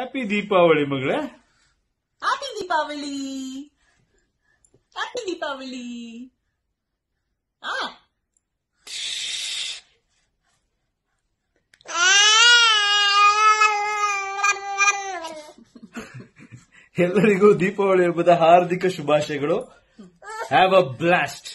happy Deepavali ಮಗಳೇ happy Deepavali happy Deepavali ಎಲ್ಲರಿಗೂ ದೀಪಾವಳಿ ಹಬ್ಬದ ಹಾರ್ದಿಕ ಶುಭಾಶಯಗಳು ಹ್ಯಾವ್ ಅ ಬ್ಲಾಸ್ಟ್